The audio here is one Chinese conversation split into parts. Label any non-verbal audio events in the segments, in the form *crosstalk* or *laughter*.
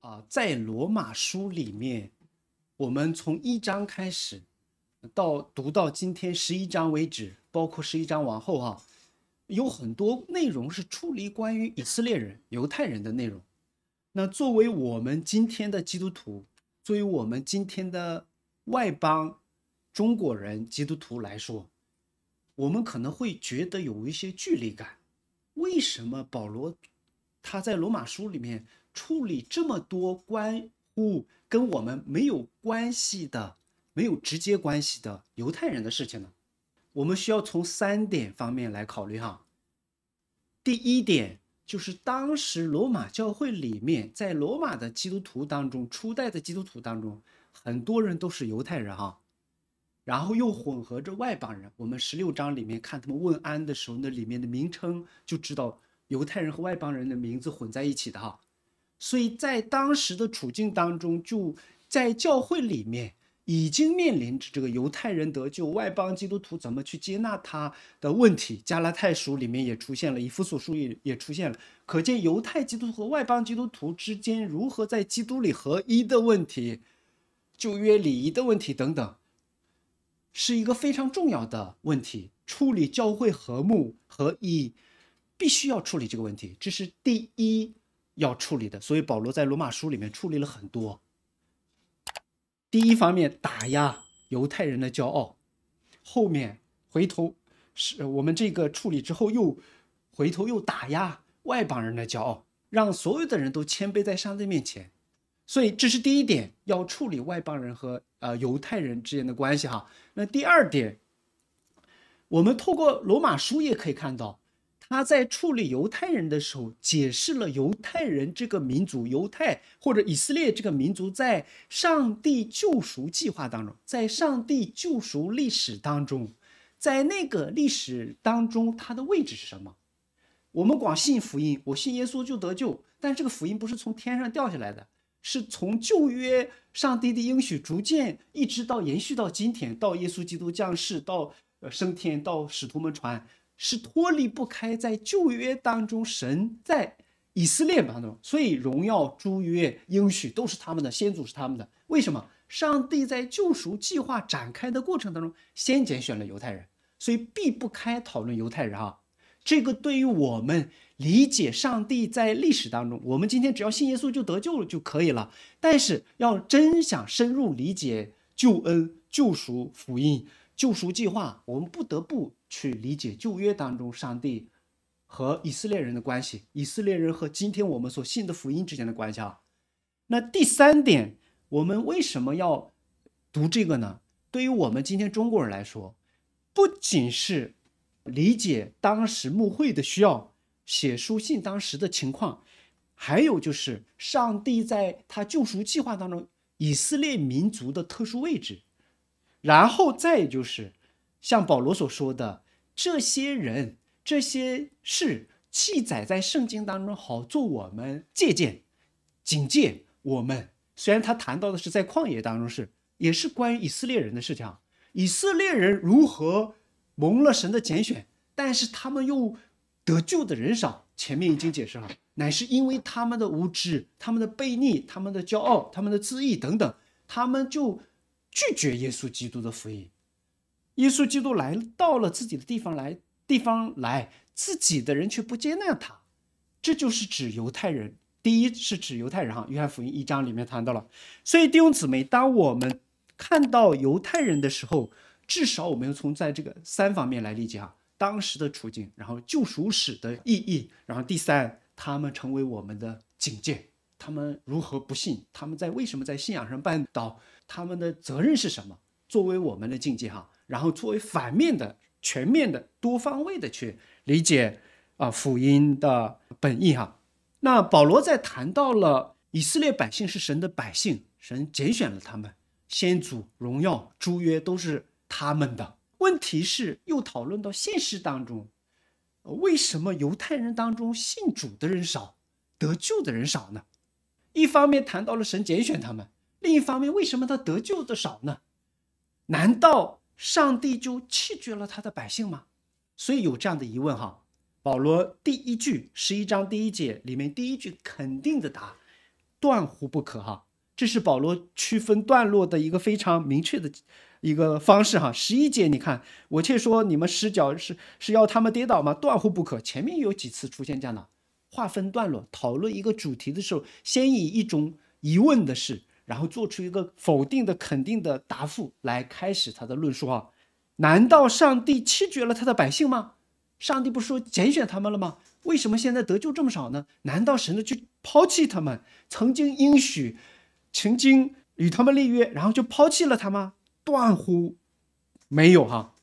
啊，在罗马书里面，我们从一章开始，到读到今天十一章为止，包括十一章往后哈，有很多内容是处理关于以色列人、犹太人的内容。那作为我们今天的基督徒，作为我们今天的外邦中国人基督徒来说，我们可能会觉得有一些距离感。为什么保罗他在罗马书里面？处理这么多关乎跟我们没有关系的、没有直接关系的犹太人的事情呢？我们需要从三点方面来考虑哈。第一点就是当时罗马教会里面，在罗马的基督徒当中，初代的基督徒当中，很多人都是犹太人哈，然后又混合着外邦人。我们十六章里面看他们问安的时候，那里面的名称就知道犹太人和外邦人的名字混在一起的哈。所以在当时的处境当中，就在教会里面已经面临着这个犹太人得救、外邦基督徒怎么去接纳他的问题。加拉太书里面也出现了，以弗所书也也出现了。可见犹太基督徒和外邦基督徒之间如何在基督里合一的问题，旧约礼仪的问题等等，是一个非常重要的问题。处理教会和睦合一，必须要处理这个问题。这是第一。要处理的，所以保罗在罗马书里面处理了很多。第一方面打压犹太人的骄傲，后面回头是我们这个处理之后又回头又打压外邦人的骄傲，让所有的人都谦卑在上帝面前。所以这是第一点，要处理外邦人和呃犹太人之间的关系哈。那第二点，我们透过罗马书也可以看到。他在处理犹太人的时候，解释了犹太人这个民族，犹太或者以色列这个民族在上帝救赎计划当中，在上帝救赎历史当中，在那个历史当中它的位置是什么？我们广信福音，我信耶稣就得救，但这个福音不是从天上掉下来的，是从旧约上帝的应许，逐渐一直到延续到今天，到耶稣基督降世，到呃升天，到使徒们传。是脱离不开在旧约当中，神在以色列当中，所以荣耀、诸约、应许都是他们的先祖是他们的。为什么上帝在救赎计划展开的过程当中，先拣选了犹太人，所以避不开讨论犹太人啊？这个对于我们理解上帝在历史当中，我们今天只要信耶稣就得救了就可以了。但是要真想深入理解救恩、救赎福音。救赎计划，我们不得不去理解旧约当中上帝和以色列人的关系，以色列人和今天我们所信的福音之间的关系啊。那第三点，我们为什么要读这个呢？对于我们今天中国人来说，不仅是理解当时牧会的需要、写书信当时的情况，还有就是上帝在他救赎计划当中以色列民族的特殊位置。然后再就是，像保罗所说的，这些人、这些事，记载在圣经当中，好做我们借鉴、警戒我们。虽然他谈到的是在旷野当中，是也是关于以色列人的事情，以色列人如何蒙了神的拣选，但是他们又得救的人少。前面已经解释了，乃是因为他们的无知、他们的悖逆、他们的骄傲、他们的自义等等，他们就。拒绝耶稣基督的福音，耶稣基督来到了自己的地方来，地方来，自己的人却不接纳他，这就是指犹太人。第一是指犹太人，哈，约翰福音一章里面谈到了。所以弟兄姊妹，当我们看到犹太人的时候，至少我们要从在这个三方面来理解哈，当时的处境，然后救赎史的意义，然后第三，他们成为我们的警戒，他们如何不信，他们在为什么在信仰上绊倒。他们的责任是什么？作为我们的境界哈，然后作为反面的、全面的、多方位的去理解啊福音的本意哈。那保罗在谈到了以色列百姓是神的百姓，神拣选了他们，先祖荣耀诸约都是他们的。问题是又讨论到现实当中，为什么犹太人当中信主的人少，得救的人少呢？一方面谈到了神拣选他们。另一方面，为什么他得救的少呢？难道上帝就弃绝了他的百姓吗？所以有这样的疑问哈。保罗第一句十一章第一节里面第一句肯定的答，断乎不可哈。这是保罗区分段落的一个非常明确的一个方式哈。十一节你看，我却说你们失脚是是要他们跌倒吗？断乎不可。前面有几次出现这样的划分段落，讨论一个主题的时候，先以一种疑问的是。然后做出一个否定的肯定的答复来开始他的论述啊？难道上帝弃绝了他的百姓吗？上帝不说拣选他们了吗？为什么现在得救这么少呢？难道神呢就抛弃他们？曾经应许，曾经与他们立约，然后就抛弃了他吗？断乎没有哈！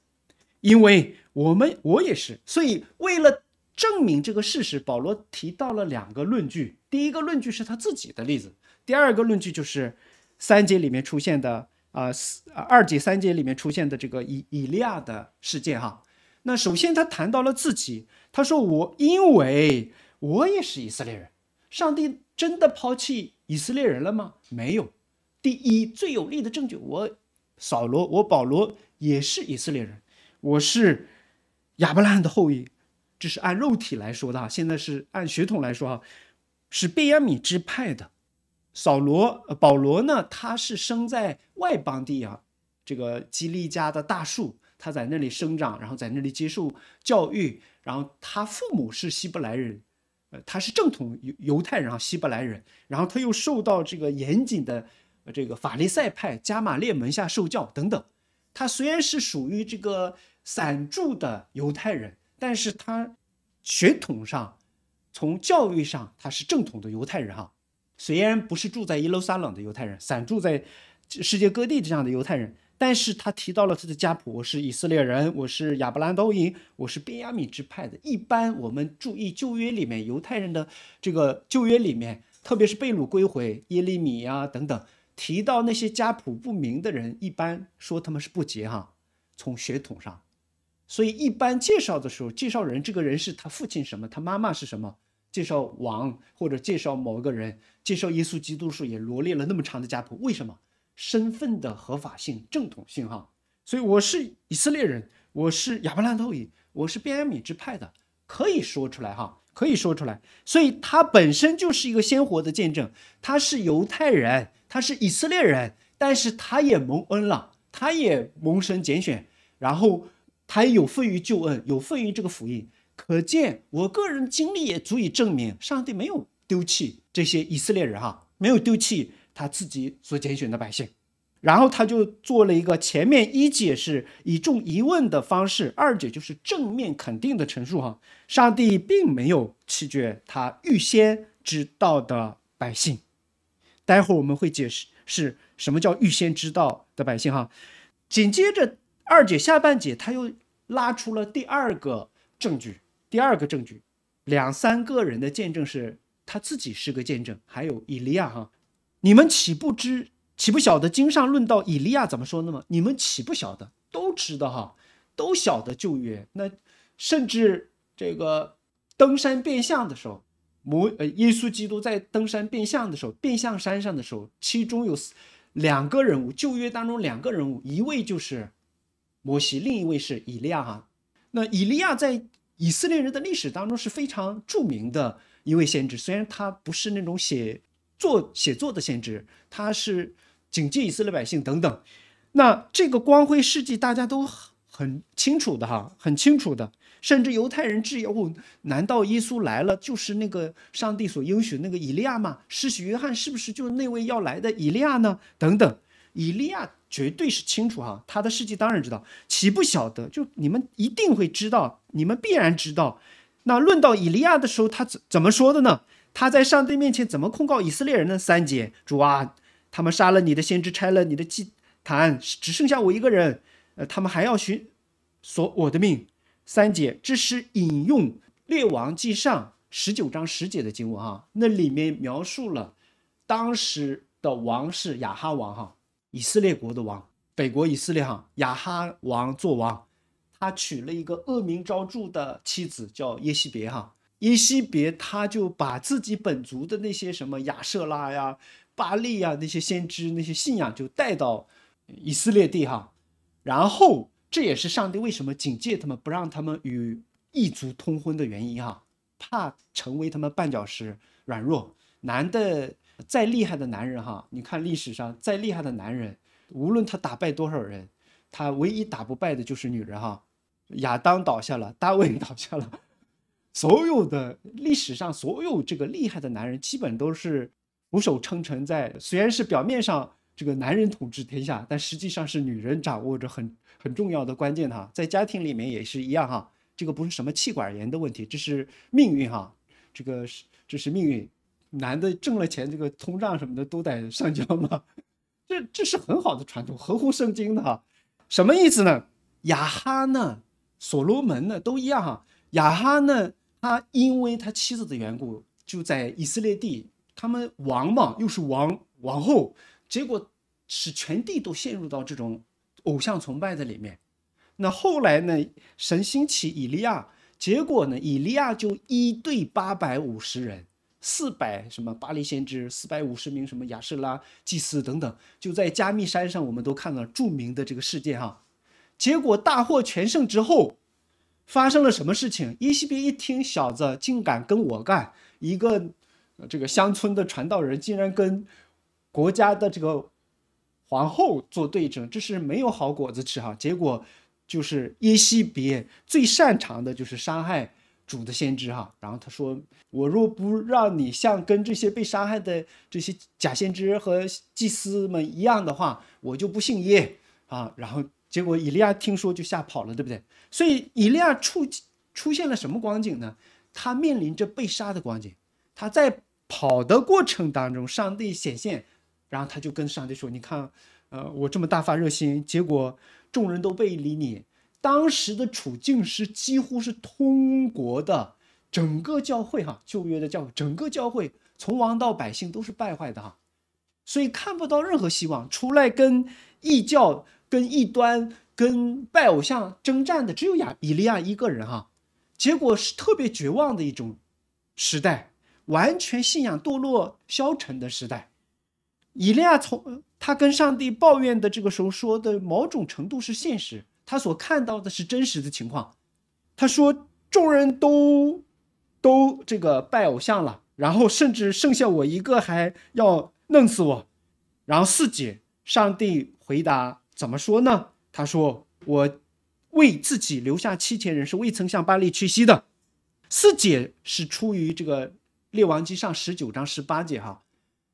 因为我们我也是，所以为了证明这个事实，保罗提到了两个论据。第一个论据是他自己的例子。第二个论据就是三节里面出现的，呃，二节、三节里面出现的这个以以利亚的事件哈。那首先他谈到了自己，他说我因为我也是以色列人，上帝真的抛弃以色列人了吗？没有。第一最有力的证据，我扫罗，我保罗也是以色列人，我是亚伯拉罕的后裔，这是按肉体来说的哈。现在是按血统来说哈，是贝雅米支派的。扫罗，呃，保罗呢？他是生在外邦地啊，这个基利家的大树，他在那里生长，然后在那里接受教育，然后他父母是希伯来人，呃，他是正统犹犹太人啊，希伯来人，然后他又受到这个严谨的这个法利赛派加马列门下受教等等。他虽然是属于这个散住的犹太人，但是他血统上，从教育上，他是正统的犹太人哈。虽然不是住在耶路撒冷的犹太人，散住在世界各地这样的犹太人，但是他提到了他的家谱，我是以色列人，我是亚伯兰的后我是便雅米之派的。一般我们注意旧约里面犹太人的这个旧约里面，特别是被掳归回、耶利米啊等等，提到那些家谱不明的人，一般说他们是不洁哈，从血统上。所以一般介绍的时候，介绍人这个人是他父亲什么，他妈妈是什么。介绍王或者介绍某一个人，介绍耶稣基督时也罗列了那么长的家谱，为什么？身份的合法性、正统性，哈。所以我是以色列人，我是亚伯拉罕后裔，我是便雅米之派的，可以说出来，哈，可以说出来。所以他本身就是一个鲜活的见证，他是犹太人，他是以色列人，但是他也蒙恩了，他也蒙神拣选，然后他也有份于救恩，有份于这个福音。可见，我个人经历也足以证明，上帝没有丢弃这些以色列人哈，没有丢弃他自己所拣选的百姓。然后他就做了一个前面一解是以众疑问的方式，二解就是正面肯定的陈述哈，上帝并没有弃绝他预先知道的百姓。待会儿我们会解释是什么叫预先知道的百姓哈。紧接着二姐下半节，他又拉出了第二个证据。第二个证据，两三个人的见证是他自己是个见证，还有以利亚哈，你们岂不知？岂不晓得经上论到以利亚怎么说的吗？你们岂不晓得？都知道哈，都晓得旧约。那甚至这个登山变相的时候，摩呃耶稣基督在登山变相的时候，变相山上的时候，其中有两个人物，旧约当中两个人物，一位就是摩西，另一位是以利亚哈。那以利亚在以色列人的历史当中是非常著名的一位先知，虽然他不是那种写作写作的先知，他是警戒以色列百姓等等。那这个光辉事迹大家都很清楚的哈，很清楚的。甚至犹太人质疑：，哦，难道耶稣来了就是那个上帝所应许那个以利亚吗？施洗约翰是不是就是那位要来的以利亚呢？等等，以利亚。绝对是清楚哈，他的事迹当然知道，岂不晓得？就你们一定会知道，你们必然知道。那论到以利亚的时候，他怎怎么说的呢？他在上帝面前怎么控告以色列人呢？三姐，主啊，他们杀了你的先知，拆了你的祭坛，只剩下我一个人。呃，他们还要寻索我的命。三姐，这是引用列王记上十九章十节的经文哈，那里面描述了当时的王是亚哈王哈。以色列国的王，北国以色列哈，亚哈王做王，他娶了一个恶名昭著的妻子，叫耶西别哈。耶西别他就把自己本族的那些什么亚瑟拉呀、巴利呀那些先知那些信仰就带到以色列地哈。然后这也是上帝为什么警戒他们不让他们与异族通婚的原因哈，怕成为他们绊脚石，软弱男的。再厉害的男人哈，你看历史上再厉害的男人，无论他打败多少人，他唯一打不败的就是女人哈。亚当倒下了，大卫 *laughs* 倒下了，所有的历史上所有这个厉害的男人，基本都是俯首称臣在。虽然是表面上这个男人统治天下，但实际上是女人掌握着很很重要的关键哈。在家庭里面也是一样哈，这个不是什么气管炎的问题，这是命运哈，这个是这是命运。男的挣了钱，这个通胀什么的都得上交吗？这这是很好的传统，合乎圣经的哈。什么意思呢？亚哈呢，所罗门呢都一样哈。亚哈呢，他因为他妻子的缘故，就在以色列地，他们王嘛，又是王王后，结果使全地都陷入到这种偶像崇拜的里面。那后来呢，神兴起以利亚，结果呢，以利亚就一对八百五十人。四百什么巴黎先知，四百五十名什么雅士拉祭司等等，就在加密山上，我们都看了著名的这个事件哈。结果大获全胜之后，发生了什么事情？伊西比一听，小子竟敢跟我干一个这个乡村的传道人，竟然跟国家的这个皇后做对证，这是没有好果子吃哈。结果就是伊西比最擅长的就是伤害。主的先知哈，然后他说：“我若不让你像跟这些被杀害的这些假先知和祭司们一样的话，我就不信耶啊。”然后结果以利亚听说就吓跑了，对不对？所以以利亚出出现了什么光景呢？他面临着被杀的光景，他在跑的过程当中，上帝显现，然后他就跟上帝说：“你看，呃，我这么大发热心，结果众人都背离你。”当时的处境是几乎是通国的整个教会，哈，旧约的教，整个教会从王到百姓都是败坏的，哈，所以看不到任何希望。出来跟异教、跟异端、跟拜偶像征战的只有亚以利亚一个人，哈。结果是特别绝望的一种时代，完全信仰堕落消沉的时代。以利亚从他跟上帝抱怨的这个时候说的，某种程度是现实。他所看到的是真实的情况。他说：“众人都都这个拜偶像了，然后甚至剩下我一个还要弄死我。”然后四姐，上帝回答怎么说呢？他说：“我为自己留下七千人，是未曾向巴黎屈膝的。”四姐是出于这个《列王记上》十九章十八节哈。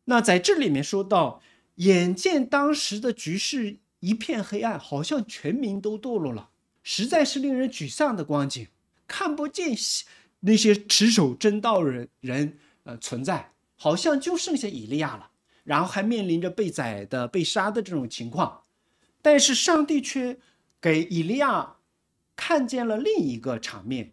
那在这里面说到，眼见当时的局势。一片黑暗，好像全民都堕落了，实在是令人沮丧的光景。看不见那些持守真道的人，呃，存在，好像就剩下以利亚了。然后还面临着被宰的、被杀的这种情况。但是上帝却给以利亚看见了另一个场面，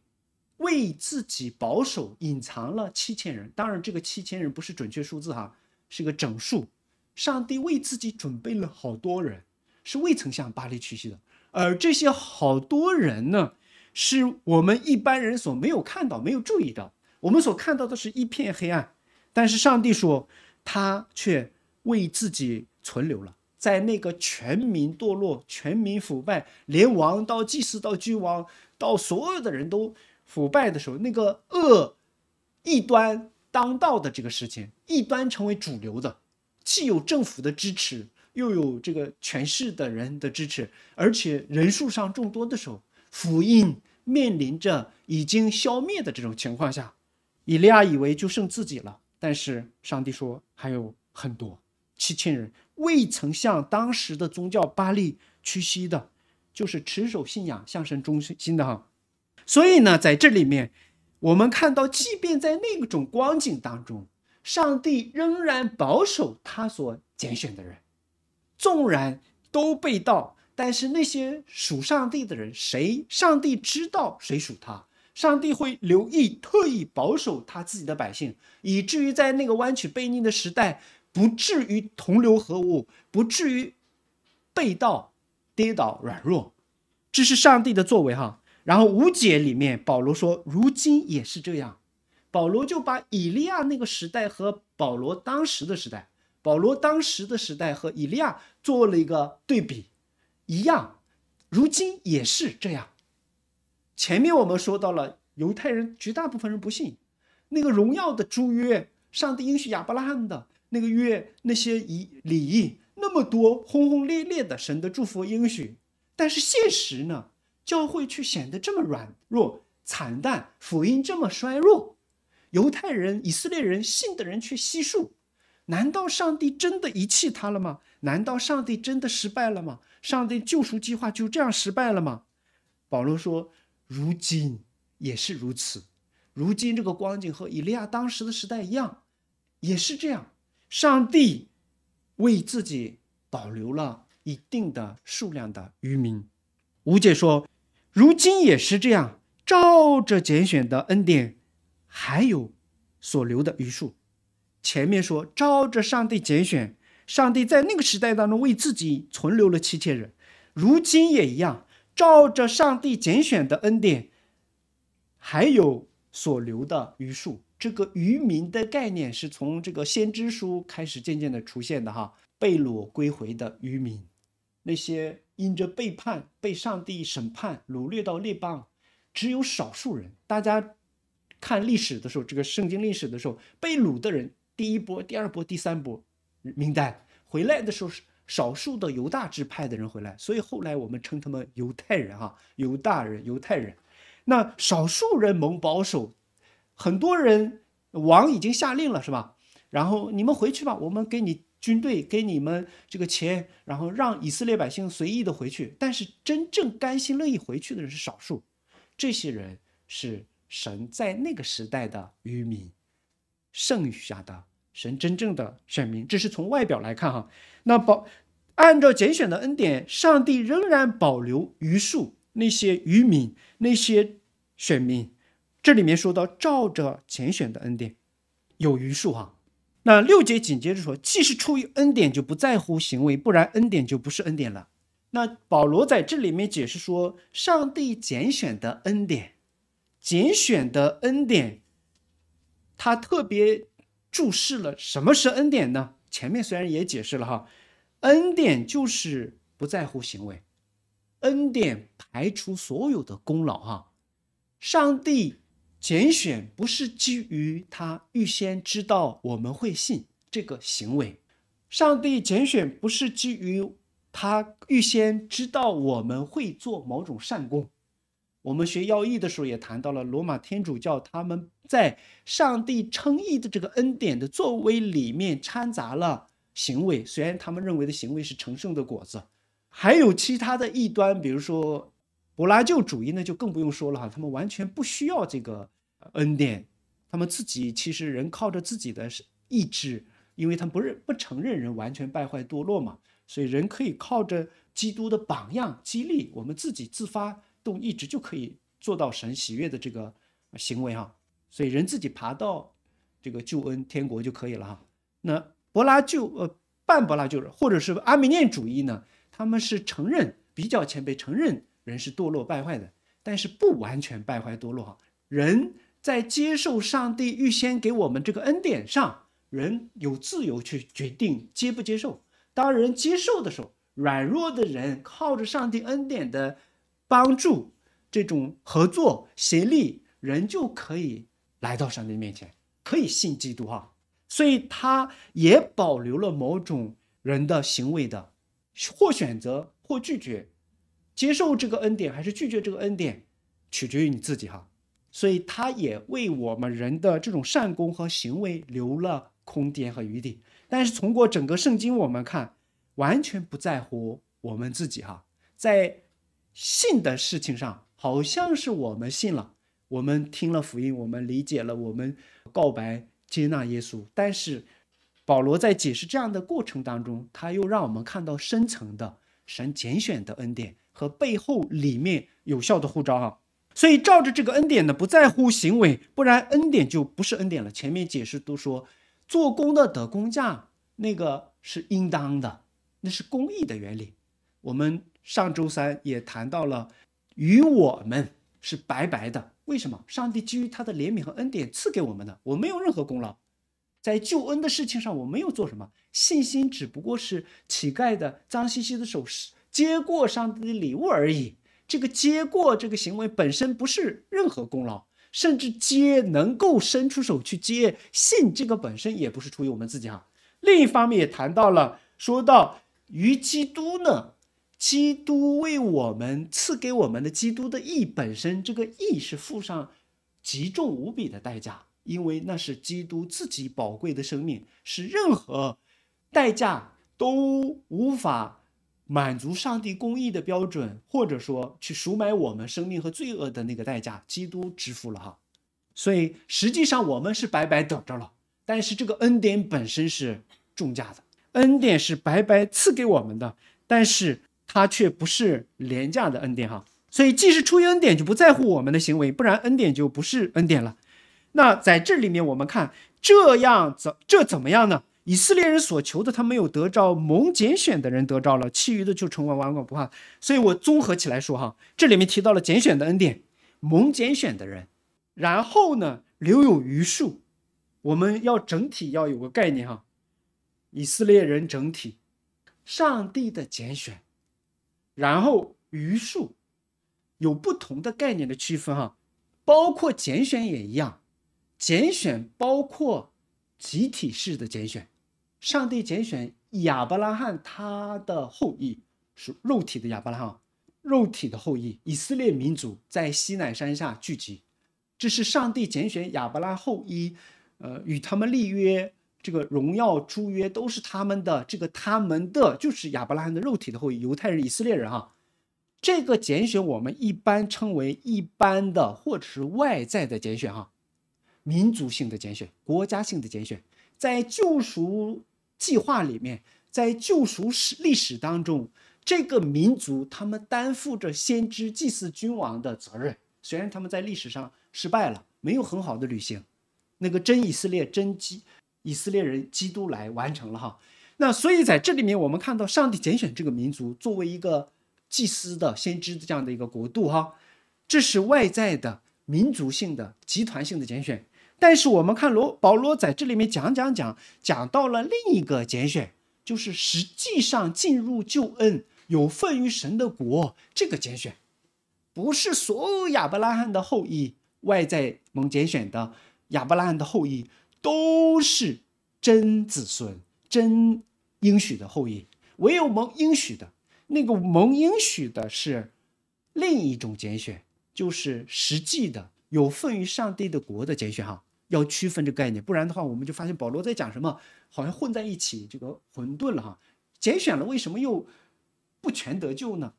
为自己保守隐藏了七千人。当然，这个七千人不是准确数字哈，是个整数。上帝为自己准备了好多人。是未曾向巴黎屈膝的，而这些好多人呢，是我们一般人所没有看到、没有注意到。我们所看到的是一片黑暗，但是上帝说，他却为自己存留了，在那个全民堕落、全民腐败，连王到祭司到君王到所有的人都腐败的时候，那个恶、异端当道的这个事情，异端成为主流的，既有政府的支持。又有这个全市的人的支持，而且人数上众多的时候，福音面临着已经消灭的这种情况下，以利亚以为就剩自己了。但是上帝说还有很多，七千人未曾向当时的宗教巴利屈膝的，就是持守信仰、向神忠心的哈。所以呢，在这里面，我们看到，即便在那种光景当中，上帝仍然保守他所拣选的人。纵然都被盗，但是那些属上帝的人，谁上帝知道谁属他，上帝会留意，特意保守他自己的百姓，以至于在那个弯曲背逆的时代，不至于同流合污，不至于被盗、跌倒、软弱。这是上帝的作为，哈。然后无解里面，保罗说，如今也是这样。保罗就把以利亚那个时代和保罗当时的时代。保罗当时的时代和以利亚做了一个对比，一样，如今也是这样。前面我们说到了犹太人绝大部分人不信那个荣耀的诸约，上帝应许亚伯拉罕的那个约，那些仪礼，那么多轰轰烈烈的神的祝福应许，但是现实呢，教会却显得这么软弱惨淡，福音这么衰弱，犹太人以色列人信的人却稀数。难道上帝真的遗弃他了吗？难道上帝真的失败了吗？上帝救赎计划就这样失败了吗？保罗说：“如今也是如此，如今这个光景和以利亚当时的时代一样，也是这样。上帝为自己保留了一定的数量的渔民。”吴姐说：“如今也是这样，照着拣选的恩典，还有所留的余数。”前面说照着上帝拣选，上帝在那个时代当中为自己存留了七千人，如今也一样，照着上帝拣选的恩典，还有所留的余数。这个渔民的概念是从这个先知书开始渐渐的出现的哈。被掳归回的渔民，那些因着背叛被上帝审判掳掠到列邦，只有少数人。大家看历史的时候，这个圣经历史的时候，被掳的人。第一波、第二波、第三波名单回来的时候是少数的犹大支派的人回来，所以后来我们称他们犹太人哈，犹大人、犹太人。那少数人蒙保守，很多人王已经下令了，是吧？然后你们回去吧，我们给你军队，给你们这个钱，然后让以色列百姓随意的回去。但是真正甘心乐意回去的人是少数，这些人是神在那个时代的愚民，剩下的。神真正的选民，这是从外表来看哈。那保按照拣选的恩典，上帝仍然保留余数，那些余民，那些选民。这里面说到照着拣选的恩典有余数哈。那六节紧接着说，既是出于恩典，就不在乎行为，不然恩典就不是恩典了。那保罗在这里面解释说，上帝拣选的恩典，拣选的恩典，他特别。注释了什么是恩典呢？前面虽然也解释了哈，恩典就是不在乎行为，恩典排除所有的功劳哈。上帝拣选不是基于他预先知道我们会信这个行为，上帝拣选不是基于他预先知道我们会做某种善功。我们学要义的时候也谈到了罗马天主教他们。在上帝称义的这个恩典的作为里面掺杂了行为，虽然他们认为的行为是成圣的果子，还有其他的异端，比如说柏拉救主义呢，就更不用说了哈。他们完全不需要这个恩典，他们自己其实人靠着自己的意志，因为他们不认不承认人完全败坏堕落嘛，所以人可以靠着基督的榜样激励，我们自己自发动意志就可以做到神喜悦的这个行为哈。所以人自己爬到这个救恩天国就可以了哈。那柏拉就呃半柏拉就是，或者是阿米念主义呢？他们是承认比较前辈承认人是堕落败坏的，但是不完全败坏堕落哈。人在接受上帝预先给我们这个恩典上，人有自由去决定接不接受。当人接受的时候，软弱的人靠着上帝恩典的帮助，这种合作协力，人就可以。来到上帝面前，可以信基督哈，所以他也保留了某种人的行为的，或选择或拒绝，接受这个恩典还是拒绝这个恩典，取决于你自己哈。所以他也为我们人的这种善功和行为留了空间和余地。但是从过整个圣经我们看，完全不在乎我们自己哈，在信的事情上，好像是我们信了。我们听了福音，我们理解了，我们告白接纳耶稣。但是保罗在解释这样的过程当中，他又让我们看到深层的神拣选的恩典和背后里面有效的护照啊。所以照着这个恩典呢，不在乎行为，不然恩典就不是恩典了。前面解释都说，做工的得工价，那个是应当的，那是公义的原理。我们上周三也谈到了，与我们是白白的。为什么上帝基于他的怜悯和恩典赐给我们的？我没有任何功劳，在救恩的事情上我没有做什么。信心只不过是乞丐的脏兮兮的手接过上帝的礼物而已。这个接过这个行为本身不是任何功劳，甚至接能够伸出手去接信，这个本身也不是出于我们自己哈。另一方面也谈到了，说到与基督呢？基督为我们赐给我们的基督的义本身，这个义是付上极重无比的代价，因为那是基督自己宝贵的生命，是任何代价都无法满足上帝公义的标准，或者说去赎买我们生命和罪恶的那个代价，基督支付了哈。所以实际上我们是白白等着了，但是这个恩典本身是重价的，恩典是白白赐给我们的，但是。它却不是廉价的恩典哈，所以即使出于恩典，就不在乎我们的行为，不然恩典就不是恩典了。那在这里面，我们看这样怎这怎么样呢？以色列人所求的，他没有得着，蒙拣选的人得着了，其余的就成为顽梗不化。所以我综合起来说哈，这里面提到了拣选的恩典，蒙拣选的人，然后呢留有余数，我们要整体要有个概念哈，以色列人整体，上帝的拣选。然后余数有不同的概念的区分哈，包括拣选也一样，拣选包括集体式的拣选，上帝拣选亚伯拉罕他的后裔是肉体的亚伯拉罕，肉体的后裔，以色列民族在西乃山下聚集，这是上帝拣选亚伯拉后裔，呃，与他们立约。这个荣耀诸约都是他们的，这个他们的就是亚伯拉罕的肉体的后裔，犹太人、以色列人哈。这个拣选我们一般称为一般的或者是外在的拣选哈，民族性的拣选、国家性的拣选，在救赎计划里面，在救赎史历史当中，这个民族他们担负着先知、祭祀、君王的责任。虽然他们在历史上失败了，没有很好的履行那个真以色列、真基。以色列人基督来完成了哈，那所以在这里面，我们看到上帝拣选这个民族作为一个祭司的先知的这样的一个国度哈，这是外在的民族性的集团性的拣选。但是我们看罗保罗在这里面讲讲讲讲到了另一个拣选，就是实际上进入救恩有份于神的国这个拣选，不是所有亚伯拉罕的后裔外在蒙拣选的亚伯拉罕的后裔。都是真子孙真应许的后裔，唯有蒙应许的那个蒙应许的是另一种拣选，就是实际的有份于上帝的国的拣选哈。要区分这概念，不然的话，我们就发现保罗在讲什么，好像混在一起，这个混沌了哈。拣选了为什么又不全得救呢？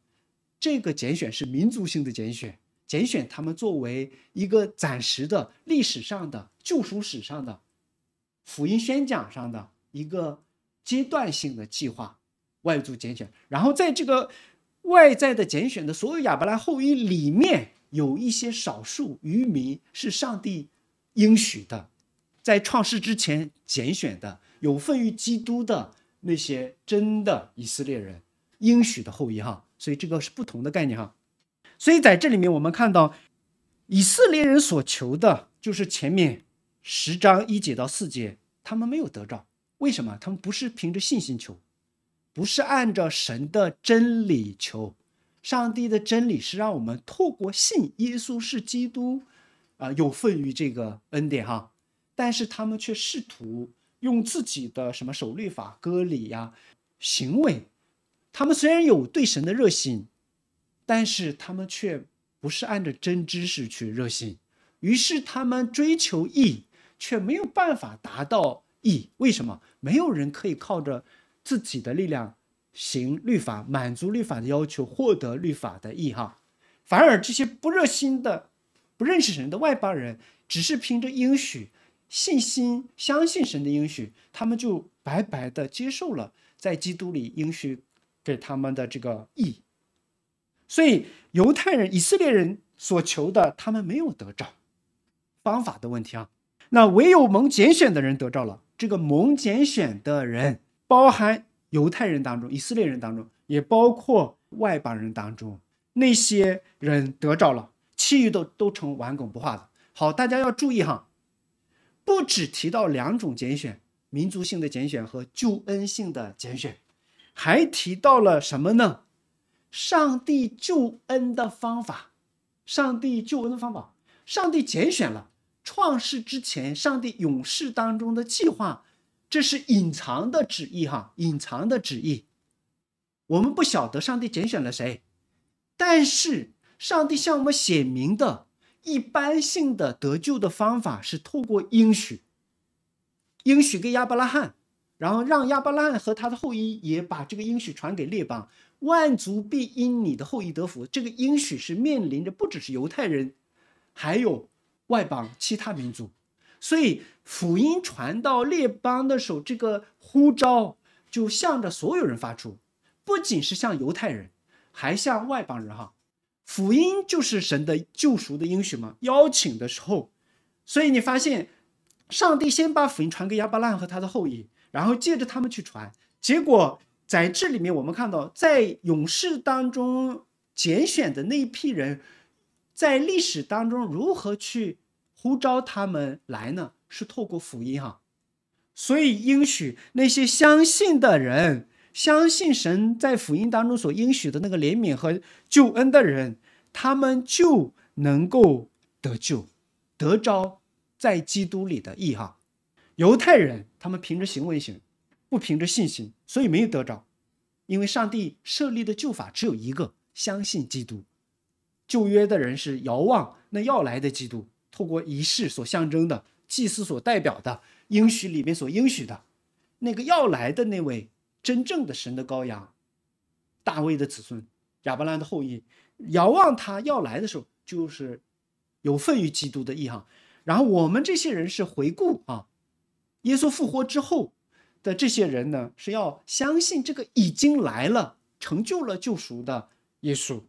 这个拣选是民族性的拣选，拣选他们作为一个暂时的历史上的救赎史上的。福音宣讲上的一个阶段性的计划，外族拣选，然后在这个外在的拣选的所有亚伯拉后裔里面，有一些少数渔民是上帝应许的，在创世之前拣选的，有份于基督的那些真的以色列人应许的后裔哈，所以这个是不同的概念哈，所以在这里面我们看到，以色列人所求的就是前面。十章一节到四节，他们没有得着，为什么？他们不是凭着信心求，不是按照神的真理求。上帝的真理是让我们透过信耶稣是基督，啊，有份于这个恩典哈。但是他们却试图用自己的什么守律法、割礼呀、行为。他们虽然有对神的热心，但是他们却不是按照真知识去热心。于是他们追求义。却没有办法达到义。为什么？没有人可以靠着自己的力量行律法，满足律法的要求，获得律法的意哈。反而这些不热心的、不认识神的外邦人，只是凭着应许信心，相信神的应许，他们就白白的接受了在基督里应许给他们的这个义。所以犹太人、以色列人所求的，他们没有得着。方法的问题啊。那唯有蒙拣选的人得着了。这个蒙拣选的人，包含犹太人当中、以色列人当中，也包括外邦人当中，那些人得着了，其余的都成顽梗不化的。好，大家要注意哈，不只提到两种拣选，民族性的拣选和救恩性的拣选，还提到了什么呢？上帝救恩的方法，上帝救恩的方法，上帝拣选了。创世之前，上帝永世当中的计划，这是隐藏的旨意哈，隐藏的旨意。我们不晓得上帝拣选了谁，但是上帝向我们显明的一般性的得救的方法是透过应许。应许给亚伯拉罕，然后让亚伯拉罕和他的后裔也把这个应许传给列邦，万族必因你的后裔得福。这个应许是面临着不只是犹太人，还有。外邦其他民族，所以福音传到列邦的时候，这个呼召就向着所有人发出，不仅是向犹太人，还向外邦人哈。福音就是神的救赎的英雄嘛，邀请的时候，所以你发现，上帝先把福音传给亚伯拉罕和他的后裔，然后借着他们去传。结果在这里面，我们看到，在勇士当中拣选的那一批人，在历史当中如何去。呼召他们来呢，是透过福音哈，所以应许那些相信的人，相信神在福音当中所应许的那个怜悯和救恩的人，他们就能够得救，得着在基督里的义哈。犹太人他们凭着行为行，不凭着信心，所以没有得着，因为上帝设立的救法只有一个，相信基督。旧约的人是遥望那要来的基督。透过仪式所象征的，祭司所代表的应许里面所应许的那个要来的那位真正的神的羔羊，大卫的子孙，亚伯兰的后裔，遥望他要来的时候，就是有份于基督的意啊。然后我们这些人是回顾啊，耶稣复活之后的这些人呢，是要相信这个已经来了，成就了救赎的耶稣。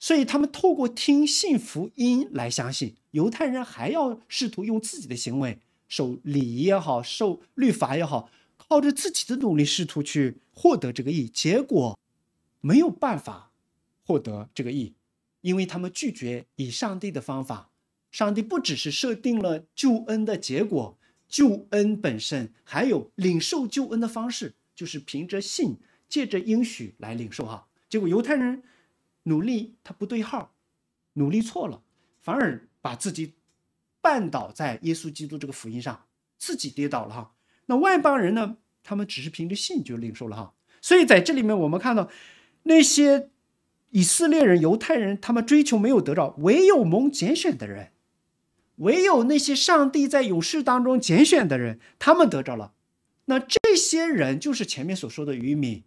所以他们透过听信福音来相信犹太人，还要试图用自己的行为守礼仪也好，受律法也好，靠着自己的努力试图去获得这个义，结果没有办法获得这个义，因为他们拒绝以上帝的方法。上帝不只是设定了救恩的结果，救恩本身还有领受救恩的方式，就是凭着信，借着应许来领受哈。结果犹太人。努力他不对号，努力错了，反而把自己绊倒在耶稣基督这个福音上，自己跌倒了哈。那外邦人呢？他们只是凭着信就领受了哈。所以在这里面，我们看到那些以色列人、犹太人，他们追求没有得着，唯有蒙拣选的人，唯有那些上帝在勇士当中拣选的人，他们得着了。那这些人就是前面所说的愚民。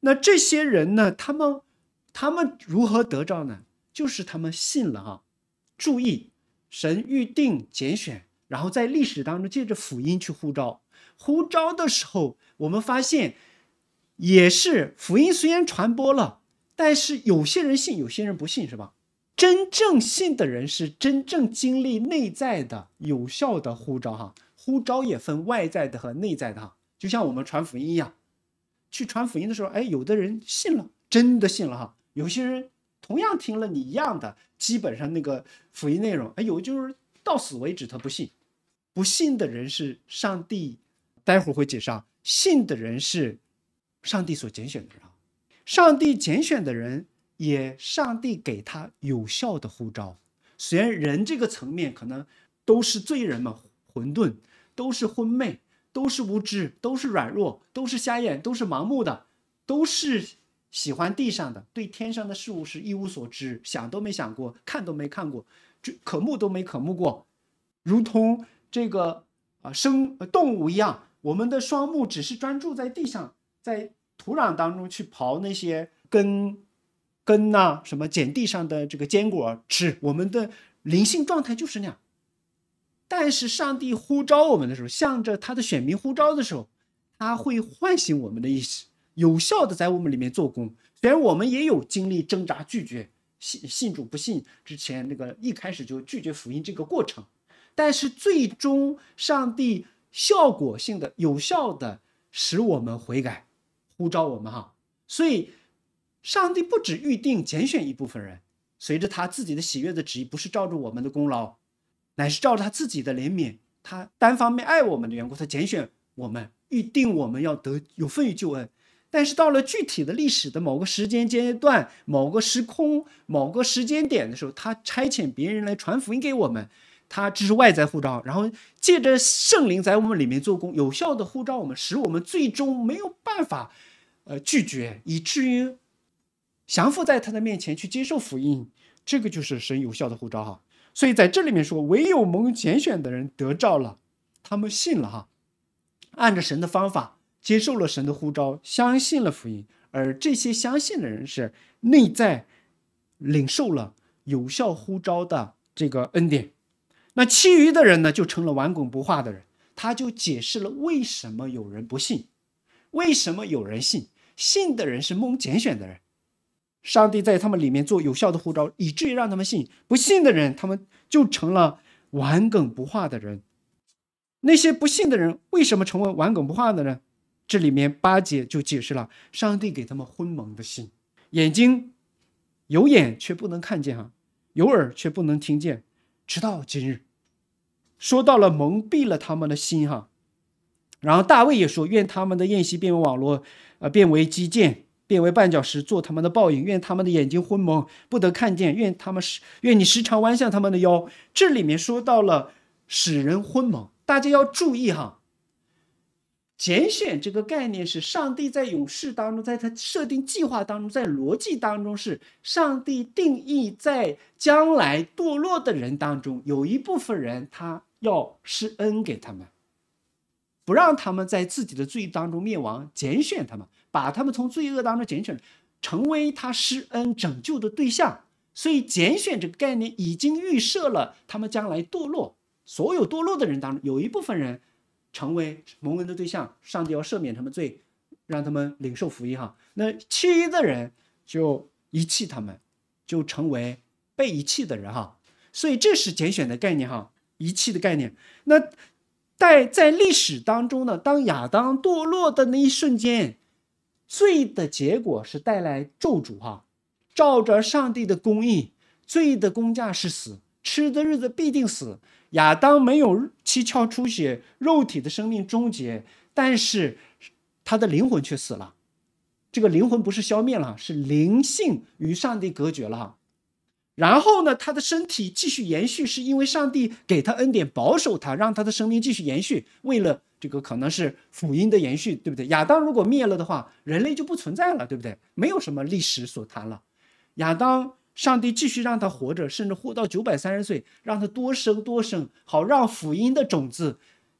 那这些人呢？他们。他们如何得着呢？就是他们信了哈。注意，神预定拣选，然后在历史当中借着福音去呼召。呼召的时候，我们发现也是福音虽然传播了，但是有些人信，有些人不信，是吧？真正信的人是真正经历内在的有效的呼召哈。呼召也分外在的和内在的哈。就像我们传福音一样，去传福音的时候，哎，有的人信了，真的信了哈。有些人同样听了你一样的，基本上那个福音内容，哎有就是到死为止他不信，不信的人是上帝，待会儿会解上信的人是上帝所拣选的人，上帝拣选的人也上帝给他有效的护照。虽然人这个层面可能都是罪人嘛，混沌，都是昏昧，都是无知，都是软弱，都是瞎眼，都是盲目的，都是。喜欢地上的，对天上的事物是一无所知，想都没想过，看都没看过，就可目都没可目过，如同这个啊生动物一样。我们的双目只是专注在地上，在土壤当中去刨那些根呐，什么捡地上的这个坚果吃。我们的灵性状态就是那样。但是上帝呼召我们的时候，向着他的选民呼召的时候，他会唤醒我们的意识。有效的在我们里面做工，虽然我们也有经历挣扎、拒绝信信主、不信之前那个一开始就拒绝福音这个过程，但是最终上帝效果性的、有效的使我们悔改，呼召我们哈，所以上帝不止预定拣选一部分人，随着他自己的喜悦的旨意，不是照着我们的功劳，乃是照着他自己的怜悯，他单方面爱我们的缘故，他拣选我们，预定我们要得有份于救恩。但是到了具体的历史的某个时间阶段、某个时空、某个时间点的时候，他差遣别人来传福音给我们，他这是外在护照，然后借着圣灵在我们里面做工，有效的护照，我们使我们最终没有办法，呃，拒绝，以至于降服在他的面前去接受福音，这个就是神有效的护照哈。所以在这里面说，唯有蒙拣选的人得照了，他们信了哈，按着神的方法。接受了神的呼召，相信了福音，而这些相信的人是内在领受了有效呼召的这个恩典。那其余的人呢，就成了顽梗不化的人。他就解释了为什么有人不信，为什么有人信。信的人是蒙拣选的人，上帝在他们里面做有效的呼召，以至于让他们信。不信的人，他们就成了顽梗不化的人。那些不信的人为什么成为顽梗不化的人？这里面八节就解释了，上帝给他们昏蒙的心，眼睛有眼却不能看见哈，有耳却不能听见，直到今日。说到了蒙蔽了他们的心哈，然后大卫也说，愿他们的宴席变为网络，呃，变为基建，变为绊脚石，做他们的报应。愿他们的眼睛昏蒙，不得看见。愿他们时，愿你时常弯向他们的腰。这里面说到了使人昏蒙，大家要注意哈。拣选这个概念是上帝在勇士当中，在他设定计划当中，在逻辑当中是上帝定义，在将来堕落的人当中有一部分人，他要施恩给他们，不让他们在自己的罪当中灭亡，拣选他们，把他们从罪恶当中拣选，成为他施恩拯救的对象。所以拣选这个概念已经预设了他们将来堕落，所有堕落的人当中有一部分人。成为蒙恩的对象，上帝要赦免他们罪，让他们领受福音哈。那其余的人就遗弃他们，就成为被遗弃的人哈。所以这是拣选的概念哈，遗弃的概念。那在在历史当中呢，当亚当堕落的那一瞬间，罪的结果是带来咒诅哈。照着上帝的公义，罪的工价是死，吃的日子必定死。亚当没有七窍出血，肉体的生命终结，但是他的灵魂却死了。这个灵魂不是消灭了，是灵性与上帝隔绝了。然后呢，他的身体继续延续，是因为上帝给他恩典，保守他，让他的生命继续延续。为了这个，可能是福音的延续，对不对？亚当如果灭了的话，人类就不存在了，对不对？没有什么历史所谈了。亚当。上帝继续让他活着，甚至活到九百三十岁，让他多生多生，好让福音的种子，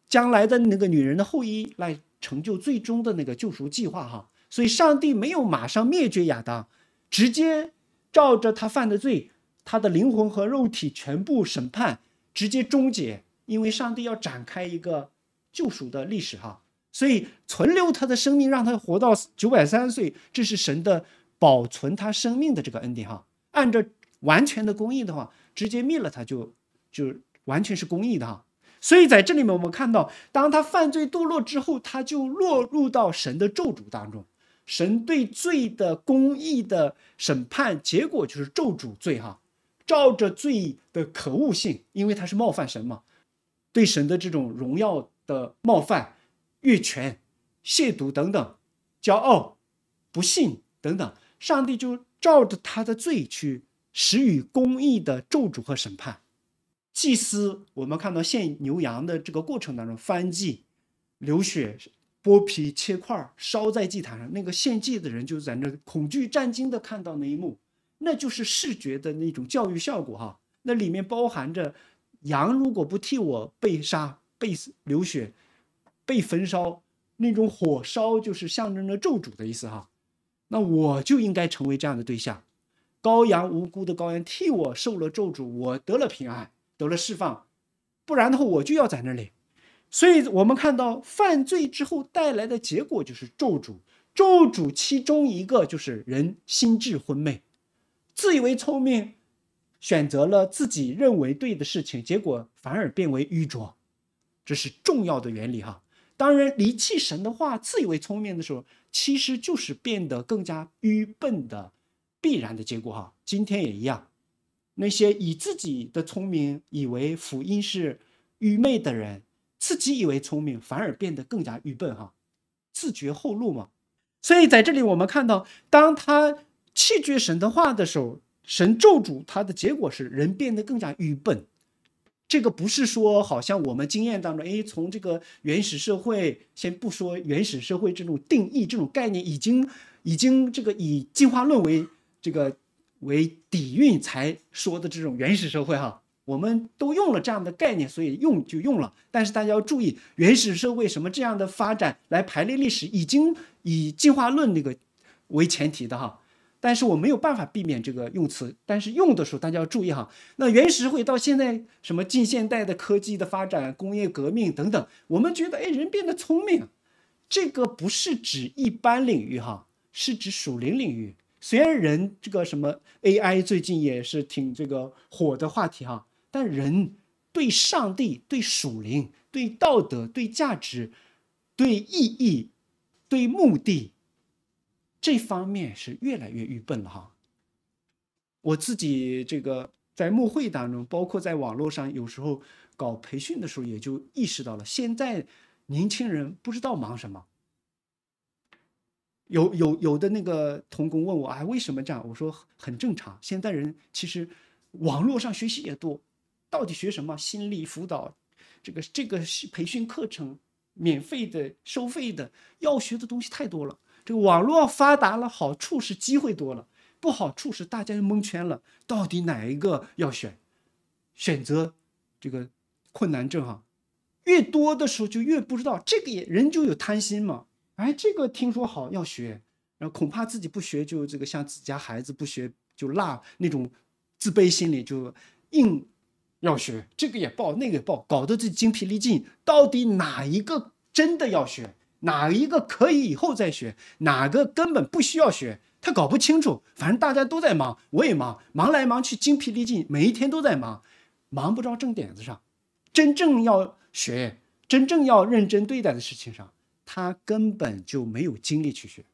将来的那个女人的后裔来成就最终的那个救赎计划哈。所以上帝没有马上灭绝亚当，直接照着他犯的罪，他的灵魂和肉体全部审判，直接终结，因为上帝要展开一个救赎的历史哈。所以存留他的生命，让他活到九百三十岁，这是神的保存他生命的这个恩典哈。按照完全的公义的话，直接灭了他就就完全是公义的哈。所以在这里面，我们看到，当他犯罪堕落之后，他就落入到神的咒诅当中。神对罪的公义的审判结果就是咒诅罪哈。照着罪的可恶性，因为他是冒犯神嘛，对神的这种荣耀的冒犯、越权、亵渎等等、骄傲、不信等等。上帝就照着他的罪去施予公义的咒诅和审判。祭司，我们看到献牛羊的这个过程当中，翻祭、流血、剥皮、切块、烧在祭坛上，那个献祭的人就在那恐惧战惊的看到那一幕，那就是视觉的那种教育效果哈。那里面包含着羊如果不替我被杀、被流血、被焚烧，那种火烧就是象征着咒诅的意思哈。那我就应该成为这样的对象，羔羊无辜的羔羊替我受了咒诅，我得了平安，得了释放，不然的话我就要在那里。所以，我们看到犯罪之后带来的结果就是咒诅。咒诅其中一个就是人心智昏昧，自以为聪明，选择了自己认为对的事情，结果反而变为愚拙。这是重要的原理哈。当然，离弃神的话，自以为聪明的时候。其实就是变得更加愚笨的必然的结果哈，今天也一样，那些以自己的聪明以为福音是愚昧的人，自己以为聪明，反而变得更加愚笨哈，自绝后路嘛。所以在这里我们看到，当他弃绝神的话的时候，神咒诅他的结果是人变得更加愚笨。这个不是说好像我们经验当中，哎，从这个原始社会，先不说原始社会这种定义、这种概念，已经已经这个以进化论为这个为底蕴才说的这种原始社会哈，我们都用了这样的概念，所以用就用了。但是大家要注意，原始社会什么这样的发展来排列历史，已经以进化论那个为前提的哈。但是我没有办法避免这个用词，但是用的时候大家要注意哈。那原始会到现在什么近现代的科技的发展、工业革命等等，我们觉得哎人变得聪明，这个不是指一般领域哈，是指属灵领域。虽然人这个什么 AI 最近也是挺这个火的话题哈，但人对上帝、对属灵、对道德、对价值、对意义、对目的。这方面是越来越愚笨了哈。我自己这个在幕会当中，包括在网络上，有时候搞培训的时候，也就意识到了，现在年轻人不知道忙什么。有有有的那个童工问我啊，为什么这样？我说很正常，现在人其实网络上学习也多，到底学什么？心理辅导，这个这个培训课程，免费的、收费的，要学的东西太多了。这个网络发达了，好处是机会多了，不好处是大家就蒙圈了，到底哪一个要选？选择这个困难症哈，越多的时候就越不知道。这个也人就有贪心嘛，哎，这个听说好要学，然后恐怕自己不学就这个像自家孩子不学就落那种自卑心理，就硬要学这个也报那个也报，搞得自己精疲力尽，到底哪一个真的要学？哪一个可以以后再学，哪个根本不需要学，他搞不清楚。反正大家都在忙，我也忙，忙来忙去精疲力尽，每一天都在忙，忙不着正点子上。真正要学、真正要认真对待的事情上，他根本就没有精力去学。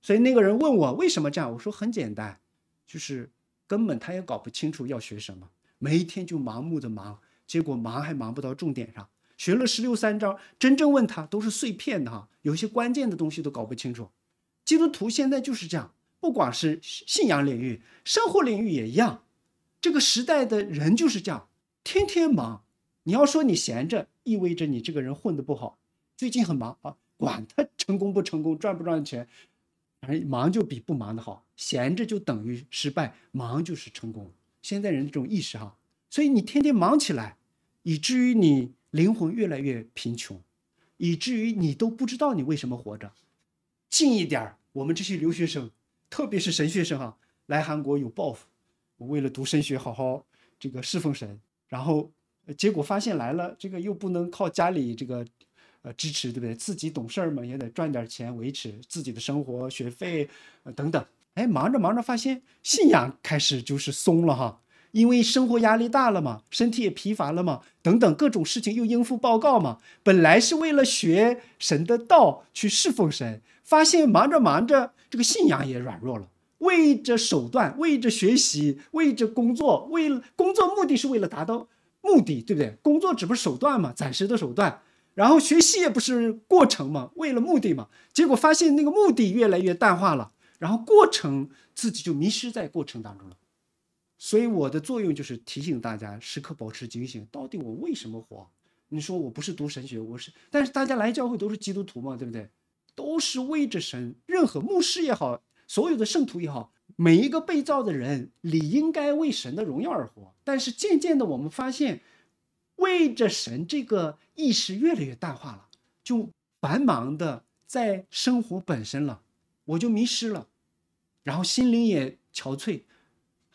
所以那个人问我为什么这样，我说很简单，就是根本他也搞不清楚要学什么，每一天就盲目的忙，结果忙还忙不到重点上。学了十六三招，真正问他都是碎片的哈，有些关键的东西都搞不清楚。基督徒现在就是这样，不管是信仰领域、生活领域也一样。这个时代的人就是这样，天天忙。你要说你闲着，意味着你这个人混得不好。最近很忙啊，管他成功不成功，赚不赚钱，反正忙就比不忙的好。闲着就等于失败，忙就是成功。现在人的这种意识哈，所以你天天忙起来，以至于你。灵魂越来越贫穷，以至于你都不知道你为什么活着。近一点儿，我们这些留学生，特别是神学生哈，来韩国有抱负，为了读神学，好好这个侍奉神。然后，结果发现来了，这个又不能靠家里这个，呃，支持，对不对？自己懂事儿嘛，也得赚点钱维持自己的生活、学费，呃，等等。哎，忙着忙着，发现信仰开始就是松了哈。因为生活压力大了嘛，身体也疲乏了嘛，等等各种事情又应付报告嘛。本来是为了学神的道去侍奉神，发现忙着忙着，这个信仰也软弱了。为着手段，为着学习，为着工作，为工作目的是为了达到目的，对不对？工作只不是手段嘛，暂时的手段。然后学习也不是过程嘛，为了目的嘛。结果发现那个目的越来越淡化了，然后过程自己就迷失在过程当中了。所以我的作用就是提醒大家时刻保持警醒，到底我为什么活？你说我不是读神学，我是，但是大家来教会都是基督徒嘛，对不对？都是为着神，任何牧师也好，所有的圣徒也好，每一个被造的人，理应该为神的荣耀而活。但是渐渐的，我们发现为着神这个意识越来越淡化了，就繁忙的在生活本身了，我就迷失了，然后心灵也憔悴。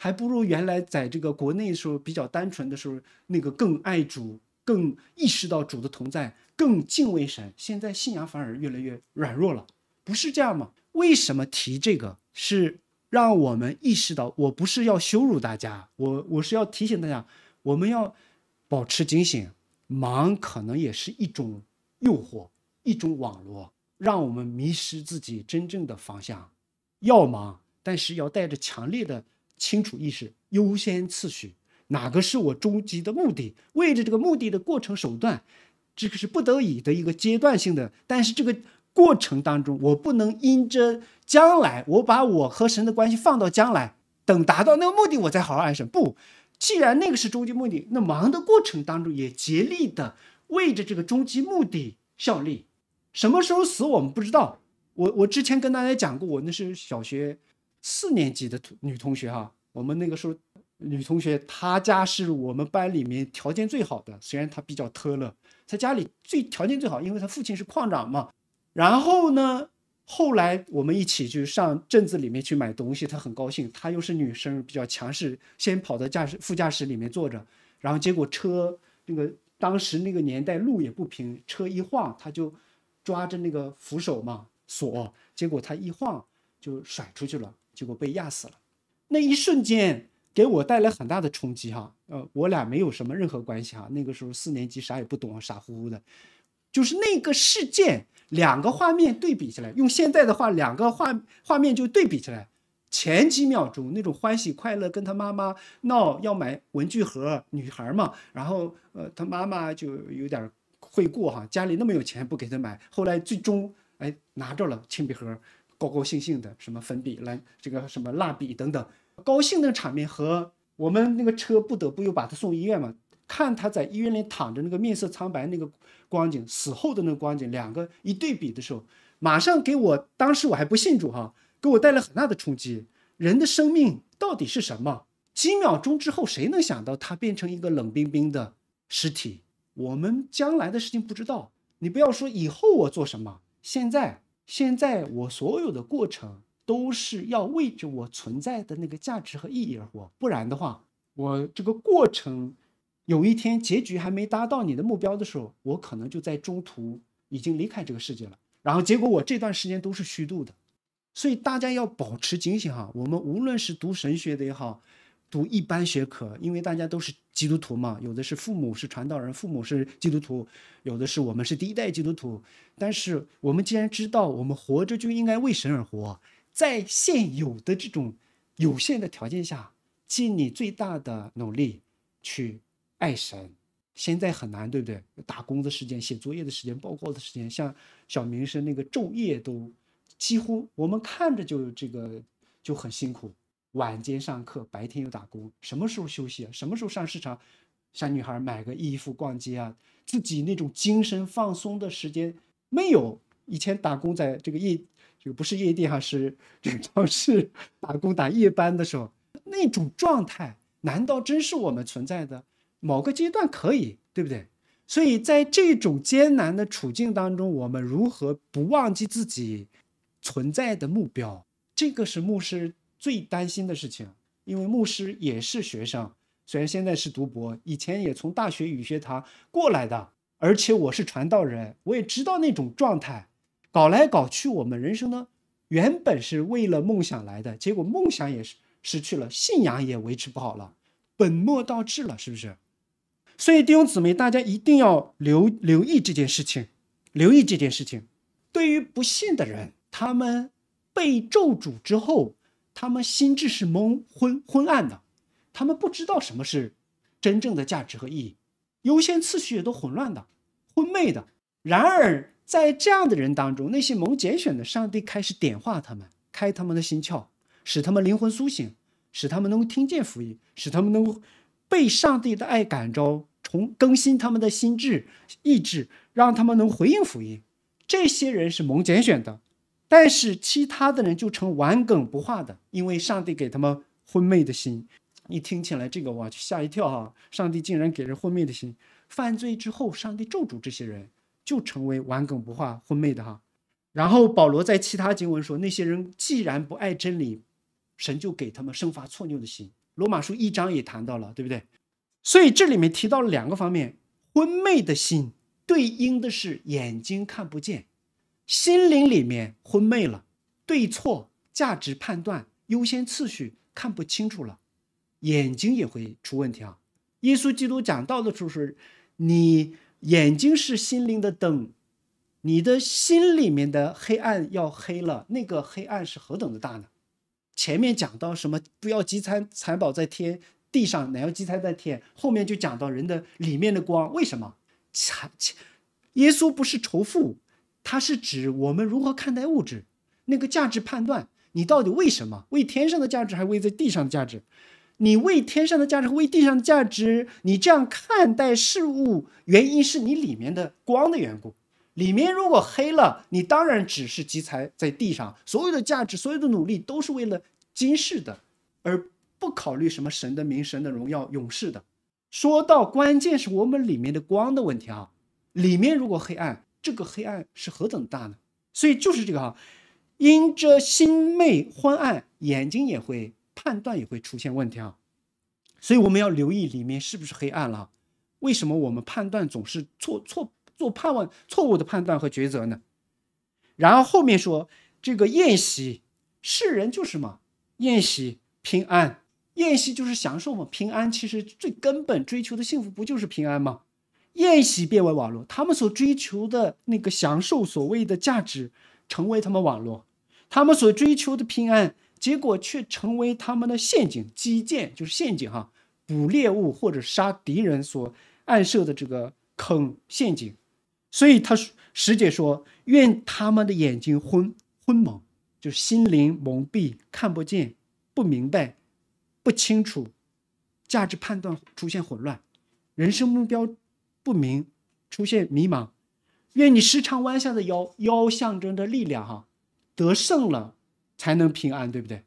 还不如原来在这个国内时候比较单纯的时候，那个更爱主，更意识到主的同在，更敬畏神。现在信仰反而越来越软弱了，不是这样吗？为什么提这个？是让我们意识到，我不是要羞辱大家，我我是要提醒大家，我们要保持警醒。忙可能也是一种诱惑，一种网络，让我们迷失自己真正的方向。要忙，但是要带着强烈的。清楚意识优先次序，哪个是我终极的目的？为着这个目的的过程手段，这个是不得已的一个阶段性的。但是这个过程当中，我不能因着将来，我把我和神的关系放到将来，等达到那个目的，我再好好爱神。不，既然那个是终极目的，那忙的过程当中也竭力的为着这个终极目的效力。什么时候死我们不知道。我我之前跟大家讲过，我那是小学。四年级的同女同学哈，我们那个时候女同学，她家是我们班里面条件最好的，虽然她比较特了，她家里最条件最好，因为她父亲是矿长嘛。然后呢，后来我们一起去上镇子里面去买东西，她很高兴，她又是女生比较强势，先跑到驾驶副驾驶里面坐着，然后结果车那个当时那个年代路也不平，车一晃，她就抓着那个扶手嘛锁，结果她一晃就甩出去了。结果被压死了，那一瞬间给我带来很大的冲击哈。呃，我俩没有什么任何关系哈。那个时候四年级，啥也不懂，傻乎乎的。就是那个事件，两个画面对比起来，用现在的话，两个画画面就对比起来。前几秒钟那种欢喜快乐，跟他妈妈闹要买文具盒，女孩嘛。然后呃，他妈妈就有点会过哈，家里那么有钱，不给他买。后来最终哎拿着了铅笔盒。高高兴兴的，什么粉笔、蓝这个什么蜡笔等等，高兴的场面和我们那个车不得不又把他送医院嘛，看他在医院里躺着那个面色苍白那个光景，死后的那个光景，两个一对比的时候，马上给我当时我还不信主哈，给我带来很大的冲击。人的生命到底是什么？几秒钟之后，谁能想到他变成一个冷冰冰的尸体？我们将来的事情不知道，你不要说以后我做什么，现在。现在我所有的过程都是要为着我存在的那个价值和意义而活，不然的话，我这个过程有一天结局还没达到你的目标的时候，我可能就在中途已经离开这个世界了。然后结果我这段时间都是虚度的，所以大家要保持警醒哈。我们无论是读神学的也好。读一般学科，因为大家都是基督徒嘛，有的是父母是传道人，父母是基督徒，有的是我们是第一代基督徒。但是我们既然知道，我们活着就应该为神而活，在现有的这种有限的条件下，尽你最大的努力去爱神。现在很难，对不对？打工的时间、写作业的时间、报告的时间，像小明是那个昼夜都几乎，我们看着就这个就很辛苦。晚间上课，白天又打工，什么时候休息啊？什么时候上市场，小女孩买个衣服逛街啊？自己那种精神放松的时间没有。以前打工在这个夜，就不是夜店哈，是个超市打工打夜班的时候，那种状态，难道真是我们存在的某个阶段可以，对不对？所以在这种艰难的处境当中，我们如何不忘记自己存在的目标？这个是牧师。最担心的事情，因为牧师也是学生，虽然现在是读博，以前也从大学语学堂过来的，而且我是传道人，我也知道那种状态。搞来搞去，我们人生呢，原本是为了梦想来的，结果梦想也是失去了，信仰也维持不好了，本末倒置了，是不是？所以弟兄姊妹，大家一定要留留意这件事情，留意这件事情。对于不信的人，他们被咒诅之后。他们心智是蒙昏昏暗的，他们不知道什么是真正的价值和意义，优先次序也都混乱的、昏昧的。然而，在这样的人当中，那些蒙拣选的上帝开始点化他们，开他们的心窍，使他们灵魂苏醒，使他们能听见福音，使他们能被上帝的爱感召，重更新他们的心智、意志，让他们能回应福音。这些人是蒙拣选的。但是其他的人就成顽梗不化的，因为上帝给他们昏昧的心。你听起来这个，我就吓一跳啊！上帝竟然给人昏昧的心。犯罪之后，上帝咒诅这些人，就成为顽梗不化、昏昧的哈。然后保罗在其他经文说，那些人既然不爱真理，神就给他们生发错谬的心。罗马书一章也谈到了，对不对？所以这里面提到了两个方面：昏昧的心对应的是眼睛看不见。心灵里面昏昧了，对错、价值判断、优先次序看不清楚了，眼睛也会出问题啊。耶稣基督讲到的就是，你眼睛是心灵的灯，你的心里面的黑暗要黑了，那个黑暗是何等的大呢？前面讲到什么？不要积财财宝在天地上，乃要积财在天。后面就讲到人的里面的光，为什么？财钱，耶稣不是仇富。它是指我们如何看待物质那个价值判断，你到底为什么为天上的价值，还为在地上的价值？你为天上的价值，和为地上的价值，你这样看待事物，原因是你里面的光的缘故。里面如果黑了，你当然只是集财在地上，所有的价值，所有的努力都是为了今世的，而不考虑什么神的名、神的荣耀、永世的。说到关键是我们里面的光的问题啊，里面如果黑暗。这个黑暗是何等大呢？所以就是这个哈，因着心昧昏暗，眼睛也会判断也会出现问题啊。所以我们要留意里面是不是黑暗了？为什么我们判断总是错错做判断错误的判断和抉择呢？然后后面说这个宴席是人就是嘛，宴席平安，宴席就是享受嘛，平安其实最根本追求的幸福不就是平安吗？宴席变为网络，他们所追求的那个享受所谓的价值，成为他们网络；他们所追求的平安，结果却成为他们的陷阱。基建就是陷阱哈，捕猎物或者杀敌人所暗设的这个坑陷阱。所以他师姐说：“愿他们的眼睛昏昏蒙，就是心灵蒙蔽，看不见、不明白、不清楚，价值判断出现混乱，人生目标。”不明，出现迷茫，愿你时常弯下的腰，腰象征着力量哈，得胜了才能平安，对不对？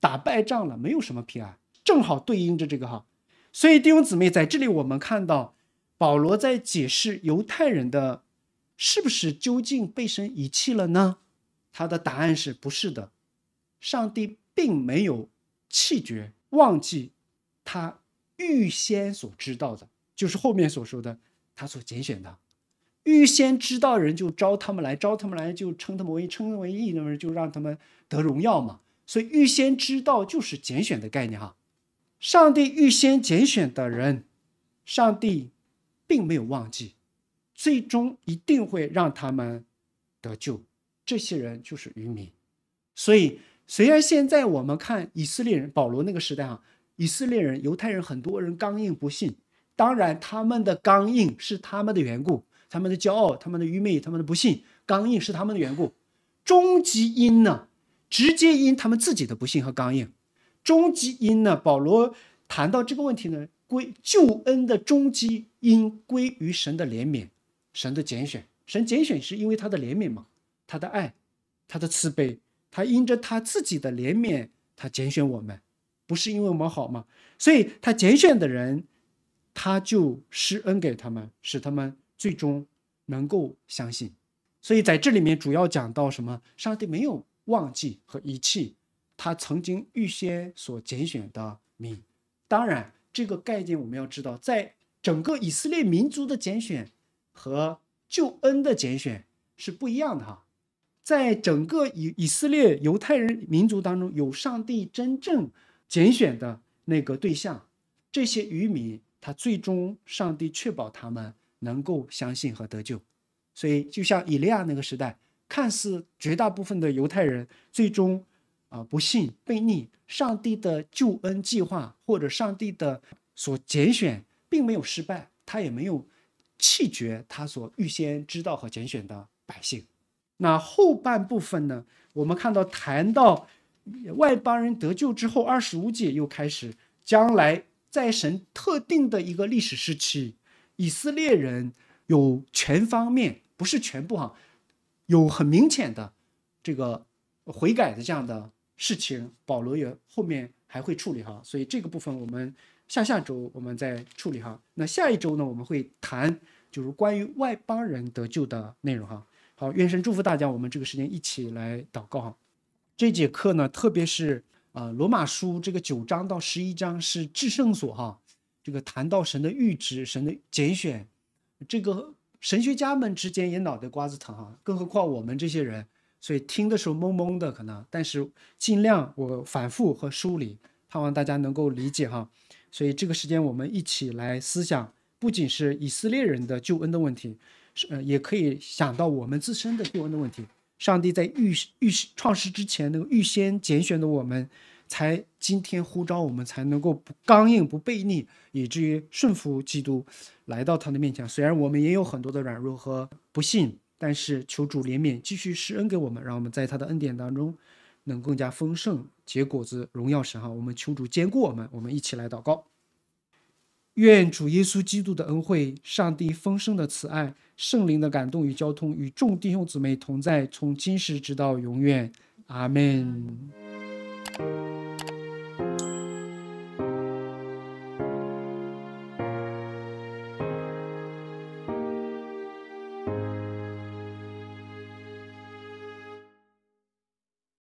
打败仗了没有什么平安，正好对应着这个哈。所以弟兄姊妹，在这里我们看到，保罗在解释犹太人的是不是究竟被神遗弃了呢？他的答案是不是的，上帝并没有弃绝、忘记他预先所知道的，就是后面所说的。他所拣选的，预先知道人就招他们来，招他们来就称他们为称他们为义，那么就让他们得荣耀嘛。所以预先知道就是拣选的概念哈。上帝预先拣选的人，上帝并没有忘记，最终一定会让他们得救。这些人就是渔民。所以虽然现在我们看以色列人保罗那个时代哈，以色列人犹太人很多人刚硬不信。当然，他们的刚硬是他们的缘故，他们的骄傲，他们的愚昧，他们的不幸，刚硬是他们的缘故。终极因呢，直接因他们自己的不幸和刚硬。终极因呢，保罗谈到这个问题呢，归救恩的终极因归于神的怜悯，神的拣选，神拣选是因为他的怜悯嘛，他的爱，他的慈悲，他因着他自己的怜悯，他拣选我们，不是因为我们好吗？所以他拣选的人。他就施恩给他们，使他们最终能够相信。所以在这里面主要讲到什么？上帝没有忘记和遗弃他曾经预先所拣选的民。当然，这个概念我们要知道，在整个以色列民族的拣选和救恩的拣选是不一样的哈。在整个以以色列犹太人民族当中，有上帝真正拣选的那个对象，这些渔民。他最终，上帝确保他们能够相信和得救，所以就像以利亚那个时代，看似绝大部分的犹太人最终啊不信被逆，上帝的救恩计划或者上帝的所拣选并没有失败，他也没有弃绝他所预先知道和拣选的百姓。那后半部分呢？我们看到谈到外邦人得救之后，二十五节又开始将来。在神特定的一个历史时期，以色列人有全方面，不是全部哈，有很明显的这个悔改的这样的事情。保罗也后面还会处理哈，所以这个部分我们下下周我们再处理哈。那下一周呢，我们会谈就是关于外邦人得救的内容哈。好，愿神祝福大家，我们这个时间一起来祷告哈。这节课呢，特别是。啊，罗马书这个九章到十一章是至圣所哈，这个谈到神的谕旨、神的拣选，这个神学家们之间也脑袋瓜子疼啊，更何况我们这些人，所以听的时候懵懵的可能，但是尽量我反复和梳理，盼望大家能够理解哈。所以这个时间我们一起来思想，不仅是以色列人的救恩的问题，是呃也可以想到我们自身的救恩的问题。上帝在预预创世之前，那个预先拣选的我们，才今天呼召我们，才能够不刚硬不悖逆，以至于顺服基督来到他的面前。虽然我们也有很多的软弱和不幸，但是求主怜悯，继续施恩给我们，让我们在他的恩典当中能更加丰盛结果子，荣耀神哈！我们求主坚固我们，我们一起来祷告。愿主耶稣基督的恩惠、上帝丰盛的慈爱、圣灵的感动与交通，与众弟兄姊妹同在，从今时直到永远。阿门。